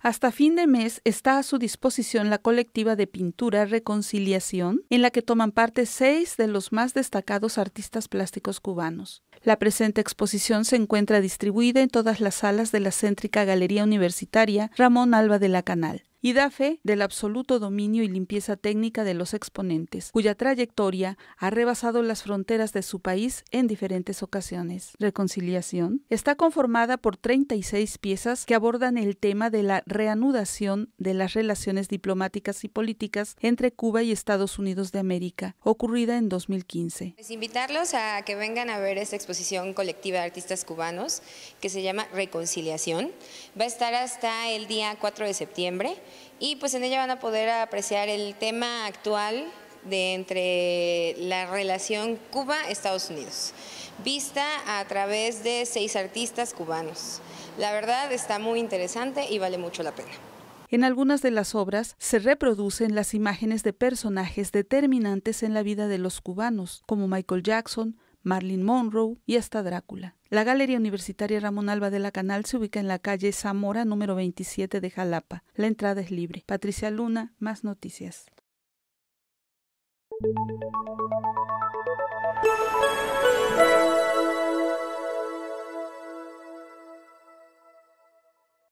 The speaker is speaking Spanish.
Hasta fin de mes está a su disposición la colectiva de pintura Reconciliación, en la que toman parte seis de los más destacados artistas plásticos cubanos. La presente exposición se encuentra distribuida en todas las salas de la céntrica Galería Universitaria Ramón Alba de la Canal y da fe del absoluto dominio y limpieza técnica de los exponentes, cuya trayectoria ha rebasado las fronteras de su país en diferentes ocasiones. Reconciliación está conformada por 36 piezas que abordan el tema de la reanudación de las relaciones diplomáticas y políticas entre Cuba y Estados Unidos de América, ocurrida en 2015. Les pues invitarlos a que vengan a ver esta exposición colectiva de artistas cubanos que se llama Reconciliación. Va a estar hasta el día 4 de septiembre y pues en ella van a poder apreciar el tema actual de entre la relación Cuba-Estados Unidos, vista a través de seis artistas cubanos. La verdad está muy interesante y vale mucho la pena. En algunas de las obras se reproducen las imágenes de personajes determinantes en la vida de los cubanos, como Michael Jackson, Marlene Monroe y hasta Drácula. La Galería Universitaria Ramón Alba de la Canal se ubica en la calle Zamora número 27 de Jalapa. La entrada es libre. Patricia Luna, más noticias.